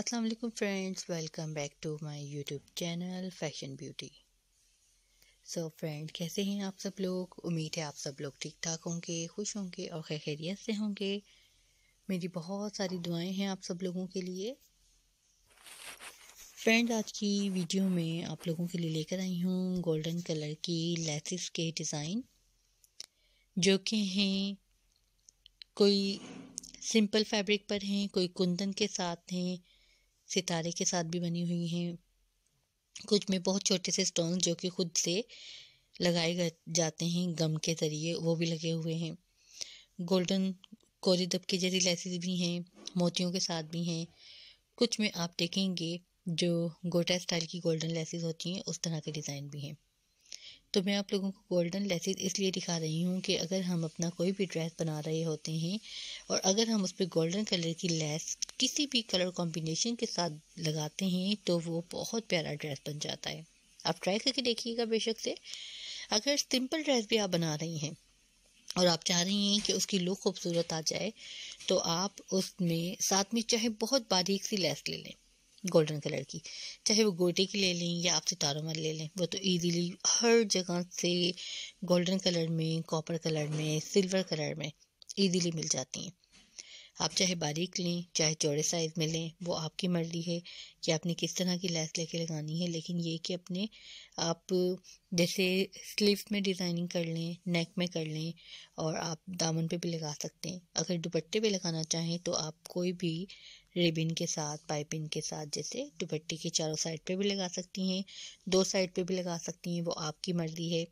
अस्सलाम वालेकुम friends welcome back to my YouTube channel fashion beauty so friend कैसे हैं आप सब लोग उम्मीद है आप सब लोग ठीक ठाक होंगे खुश होंगे और खैरियत से होंगे मेरी बहुत सारी दुआएं हैं आप सब लोगों के लिए फ्रेंड आज की वीडियो में आप लोगों के लिए लेकर आई हूँ गोल्डन कलर की लेसिस के डिज़ाइन जो कि हैं कोई सिंपल फैब्रिक पर हैं कोई कुंदन के साथ हैं सितारे के साथ भी बनी हुई हैं कुछ में बहुत छोटे से स्टोन जो कि खुद से लगाए जाते हैं गम के ज़रिए वो भी लगे हुए हैं गोल्डन कोरी दबके जैसी लेसेस भी हैं मोतियों के साथ भी हैं कुछ में आप देखेंगे जो गोटा स्टाइल की गोल्डन लेसेस होती हैं उस तरह के डिज़ाइन भी हैं तो मैं आप लोगों को गोल्डन लेसिस इसलिए दिखा रही हूँ कि अगर हम अपना कोई भी ड्रेस बना रहे होते हैं और अगर हम उस पर गोल्डन कलर की लेस किसी भी कलर कॉम्बिनेशन के साथ लगाते हैं तो वो बहुत प्यारा ड्रेस बन जाता है आप ट्राई करके देखिएगा बेशक से अगर सिंपल ड्रेस भी आप बना रही हैं और आप चाह रही हैं कि उसकी लुक खूबसूरत आ जाए तो आप उसमें साथ में चाहे बहुत बारीक सी लेस ले लें गोल्डन कलर की चाहे वो गोटे की ले लें या आप सितारों में ले लें वो तो ईजीली हर जगह से गोल्डन कलर में कॉपर कलर में सिल्वर कलर में ईजीली मिल जाती हैं आप चाहे बारीक लें चाहे चौड़े साइज़ में लें वो आपकी मर्ज़ी है कि आपने किस तरह की लैस लेके लगानी है लेकिन ये कि अपने आप जैसे स्लीव में डिज़ाइनिंग कर लें नेक में कर लें और आप दामन पे भी लगा सकते हैं अगर दुपट्टे पे लगाना चाहें तो आप कोई भी रिबिन के साथ पाइपिंग के साथ जैसे दुपट्टे के चारों साइड पे भी लगा सकती हैं दो साइड पे भी लगा सकती हैं वो आपकी मर्ज़ी है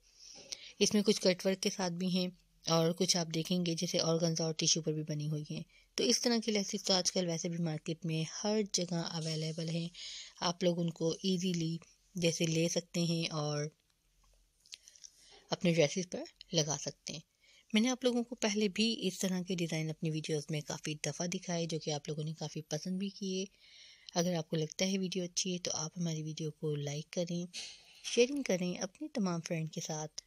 इसमें कुछ कटवर्क के साथ भी हैं और कुछ आप देखेंगे जैसे ऑर्गन्स और टिश्यू पर भी बनी हुई हैं तो इस तरह की लेसिस तो आजकल वैसे भी मार्केट में हर जगह अवेलेबल हैं आप लोग उनको ईजीली जैसे ले सकते हैं और अपने ड्रेसेस पर लगा सकते हैं मैंने आप लोगों को पहले भी इस तरह के डिज़ाइन अपनी वीडियोस में काफ़ी दफ़ा दिखाए जो कि आप लोगों ने काफ़ी पसंद भी किए अगर आपको लगता है वीडियो अच्छी है तो आप हमारी वीडियो को लाइक करें शेयरिंग करें अपने तमाम फ्रेंड के साथ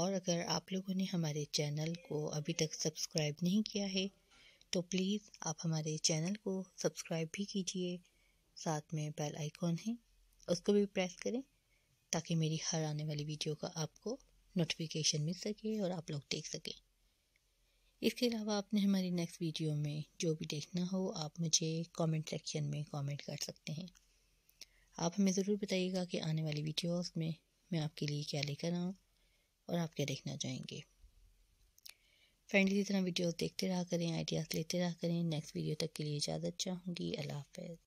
और अगर आप लोगों ने हमारे चैनल को अभी तक सब्सक्राइब नहीं किया है तो प्लीज़ आप हमारे चैनल को सब्सक्राइब भी कीजिए साथ में बेल आइकॉन है उसको भी प्रेस करें ताकि मेरी हर आने वाली वीडियो का आपको नोटिफिकेशन मिल सके और आप लोग देख सकें इसके अलावा आपने हमारी नेक्स्ट वीडियो में जो भी देखना हो आप मुझे कमेंट सेक्शन में कमेंट कर सकते हैं आप हमें ज़रूर बताइएगा कि आने वाली वीडियोस में मैं आपके लिए क्या लेकर आऊँ और आप क्या देखना चाहेंगे फ्रेंडली इसी तरह वीडियो देखते रहा करें आइडियाज़ लेते रहा करें नेक्स्ट वीडियो तक के लिए इजाज़त चाहूँगी अल्लाह हाफ